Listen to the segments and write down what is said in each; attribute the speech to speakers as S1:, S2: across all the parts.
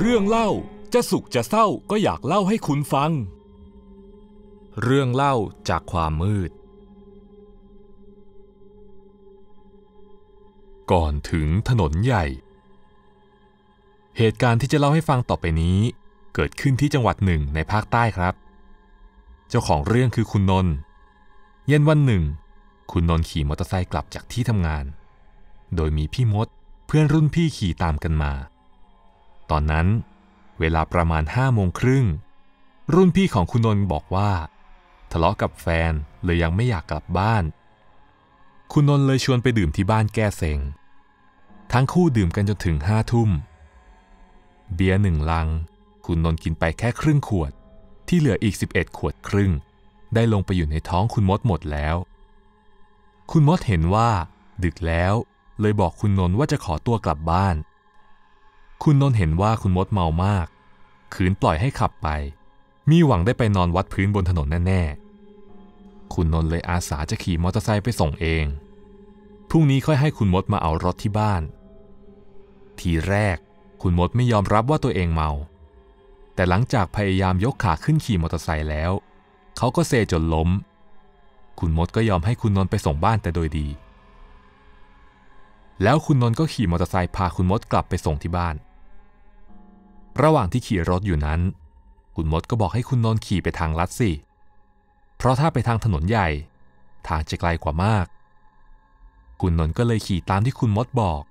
S1: เรื่องเล่าจะสุขจะเศร้าก็อยากเล่าให้คุณฟัง เรื่องเล่าจากความมืด ก่อนถึงถนนใหญ่ เหตุการณ์ที่จะเล่าให้ฟังต่อไปนี้ เกิดขึ้นที่จังหวัดหนึ่งในภาคใต้ครับ เจ้าของเรื่องคือคุณนนท์เย็นวันหนึ่ง คุณนนท์ขี่มอเตอร์ไซค์กลับจากที่ทำงาน โดยมีพี่มดเพื่อนรุ่นพี่ขี่ตามกันมาตอนนั้น เวลาประมาณห้าโมงครึ่งรุ่นพี่ของคุณนนท์บอกว่า ทะเลาะกับแฟนเลยยังไม่อยากกลับบ้าน คุณนนท์เลยชวนไปดื่มที่บ้านแก้เซ็งทั้งคู่ดื่มกันจนถึงห้าทุ่มเบียร์หนึ่งลัง คุณนนท์กินไปแค่ครึ่งขวด ที่เหลืออีก 11 ขวดครึ่ง ได้ลงไปอยู่ในท้องคุณมดหมดแล้ว คุณมดเห็นว่า ดึกแล้ว เลยบอกคุณนนท์ว่าจะขอตัวกลับบ้านคุณนนเห็นว่าคุณมดเมามาก ขืนปล่อยให้ขับไป มีหวังได้ไปนอนวัดพื้นบนถนนแน่ๆ คุณนนเลยอาสาจะขี่มอเตอร์ไซค์ไปส่งเอง พรุ่งนี้ค่อยให้คุณมดมาเอารถที่บ้าน ทีแรก คุณมดไม่ยอมรับว่าตัวเองเมา แต่หลังจากพยายามยกขาขึ้นขี่มอเตอร์ไซค์แล้ว เขาก็เซจนล้ม คุณมดก็ยอมให้คุณนนไปส่งบ้านแต่โดยดีแล้วคุณนนท์ก็ขี่มอเตอร์ไซค์พาคุณมดกลับไปส่งที่บ้าน ระหว่างที่ขี่รถอยู่นั้น คุณมดก็บอกให้คุณนนท์ขี่ไปทางลัดสิ เพราะถ้าไปทางถนนใหญ่ทางจะไกลกว่ามาก คุณนนท์ก็เลยขี่ตามที่คุณมดบอก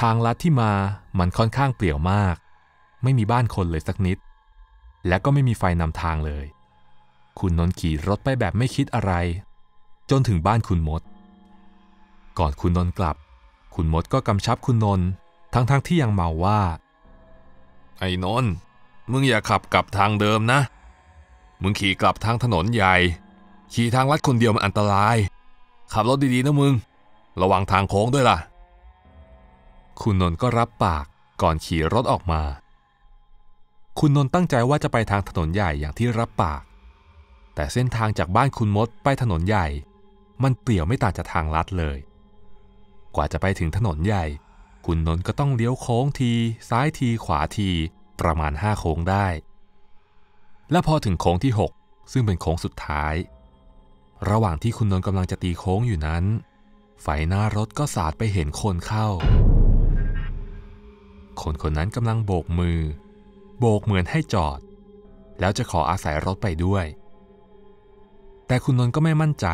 S1: ทางลัดที่มา มันค่อนข้างเปลี่ยวมาก ไม่มีบ้านคนเลยสักนิด และก็ไม่มีไฟนำทางเลย คุณนนท์ขี่รถไปแบบไม่คิดอะไร จนถึงบ้านคุณมดก่อนคุณนนกลับ คุณมดก็กำชับคุณนน ทั้งๆทที่ยังเมาว่า ไอ้นนมึงอย่าขับกลับทางเดิมนะ มึงขี่กลับทางถนนใหญ่ ขี่ทางลัดคนเดียวมันอันตราย ขับรถดีๆนะมึง ระวังทางโค้งด้วยล่ะ คุณนนก็รับปากก่อนขี่รถออกมา คุณนนตั้งใจว่าจะไปทางถนนใหญ่อย่างที่รับปาก แต่เส้นทางจากบ้านคุณมดไปถนนใหญ่ มันเปลี่ยวไม่ต่างจากทางลัดเลยกว่าจะไปถึงถนนใหญ่ คุณนนท์ก็ต้องเลี้ยวโค้งที ซ้ายทีขวาที ประมาณห้าโค้งได้ และพอถึงโค้งที่ 6 ซึ่งเป็นโค้งสุดท้าย ระหว่างที่คุณนนท์กำลังจะตีโค้งอยู่นั้น ไฟหน้ารถก็สาดไปเห็นคนเข้า คนคนนั้นกำลังโบกมือ โบกเหมือนให้จอด แล้วจะขออาศัยรถไปด้วย แต่คุณนนท์ก็ไม่มั่นใจ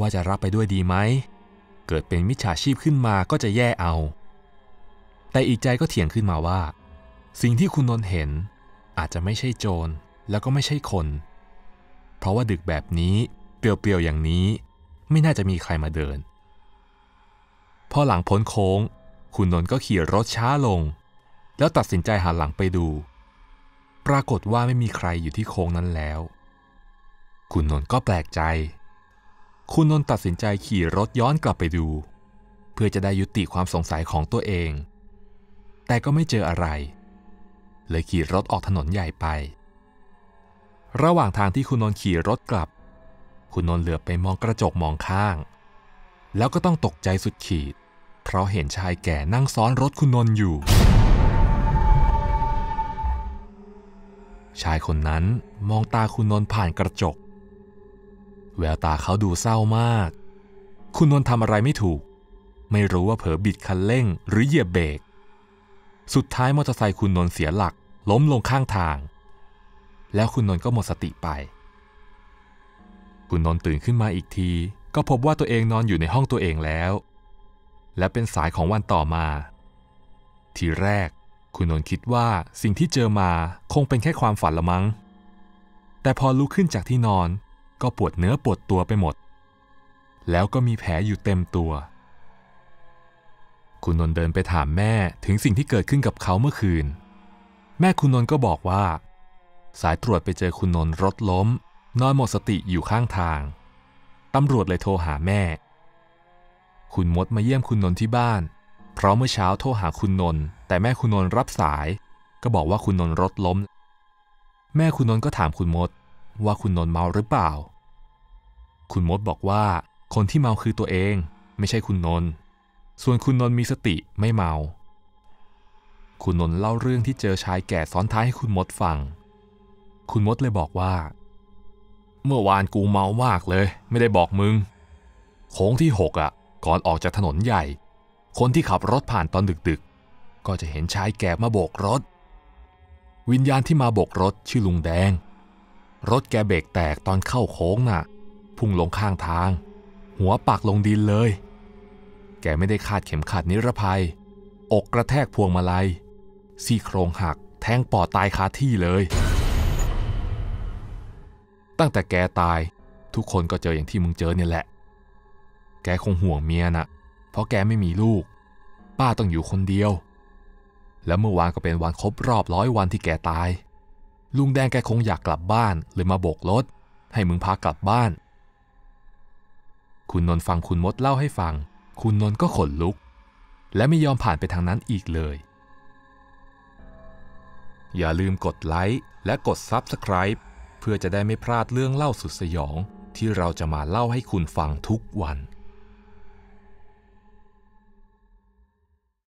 S1: ว่าจะรับไปด้วยดีไหมเกิดเป็นมิจฉาชีพขึ้นมาก็จะแย่เอา แต่อีกใจก็เถียงขึ้นมาว่า สิ่งที่คุณนนเห็นอาจจะไม่ใช่โจรแล้วก็ไม่ใช่คน เพราะว่าดึกแบบนี้เปรียวๆอย่างนี้ ไม่น่าจะมีใครมาเดิน พอหลังพ้นโค้ง คุณนนก็ขี่รถช้าลง แล้วตัดสินใจหันหลังไปดู ปรากฏว่าไม่มีใครอยู่ที่โค้งนั้นแล้ว คุณนนก็แปลกใจคุณนนตัดสินใจขี่รถย้อนกลับไปดู เพื่อจะได้ยุติความสงสัยของตัวเอง แต่ก็ไม่เจออะไร เลยขี่รถออกถนนใหญ่ไป ระหว่างทางที่คุณนนขี่รถกลับ คุณนนเหลือบไปมองกระจกมองข้าง แล้วก็ต้องตกใจสุดขีด เพราะเห็นชายแก่นั่งซ้อนรถคุณนนอยู่ ชายคนนั้นมองตาคุณนนผ่านกระจกแววตาเขาดูเศร้ามาก คุณนนทำอะไรไม่ถูก ไม่รู้ว่าเผลอบิดคันเร่งหรือเหยียบเบรก สุดท้ายมอเตอร์ไซค์คุณนนเสียหลัก ล้มลงข้างทาง แล้วคุณนนก็หมดสติไป คุณนนตื่นขึ้นมาอีกที ก็พบว่าตัวเองนอนอยู่ในห้องตัวเองแล้ว และเป็นสายของวันต่อมา ทีแรกคุณนนคิดว่าสิ่งที่เจอมาคงเป็นแค่ความฝันละมั้ง แต่พอลุกขึ้นจากที่นอนก็ปวดเนื้อปวดตัวไปหมด แล้วก็มีแผลอยู่เต็มตัว คุณนนท์เดินไปถามแม่ถึงสิ่งที่เกิดขึ้นกับเขาเมื่อคืน แม่คุณนนท์ก็บอกว่า สายตรวจไปเจอคุณนนท์รถล้มนอนหมดสติอยู่ข้างทาง ตำรวจเลยโทรหาแม่ คุณมดมาเยี่ยมคุณนนท์ที่บ้าน เพราะเมื่อเช้าโทรหาคุณนนท์แต่แม่คุณนนท์รับสาย ก็บอกว่าคุณนนท์รถล้ม แม่คุณนนท์ก็ถามคุณมดว่าคุณนนท์เมาหรือเปล่า คุณมดบอกว่าคนที่เมาคือตัวเอง ไม่ใช่คุณนนท์ส่วนคุณนนท์มีสติไม่เมา คุณนนท์เล่าเรื่องที่เจอชายแก่ซ้อนท้ายให้คุณมดฟัง คุณมดเลยบอกว่า เมื่อวานกูเมามากเลย ไม่ได้บอกมึงโค้งที่หกอ่ะ ก่อนออกจากถนนใหญ่ คนที่ขับรถผ่านตอนดึกๆก็จะเห็นชายแก่มาโบกรถ วิญญาณที่มาโบกรถชื่อลุงแดงรถแกเบรกแตกตอนเข้าโค้งน่ะ พุ่งลงข้างทาง หัวปักลงดินเลย แกไม่ได้คาดเข็มขัดนิรภัย อกกระแทกพวงมาลัย ซี่โครงหักแทงปอดตายคาที่เลย ตั้งแต่แกตายทุกคนก็เจออย่างที่มึงเจอเนี่ยแหละ แกคงห่วงเมียนะเพราะแกไม่มีลูก ป้าต้องอยู่คนเดียว แล้วเมื่อวานก็เป็นวันครบรอบร้อยวันที่แกตายลุงแดงแกคงอยากกลับบ้านเลยมาโบกรถให้มึงพากลับบ้าน คุณนนท์ฟังคุณมดเล่าให้ฟัง คุณนนท์ก็ขนลุก และไม่ยอมผ่านไปทางนั้นอีกเลย อย่าลืมกดไลค์และกด Subscribe เพื่อจะได้ไม่พลาดเรื่องเล่าสุดสยองที่เราจะมาเล่าให้คุณฟังทุกวัน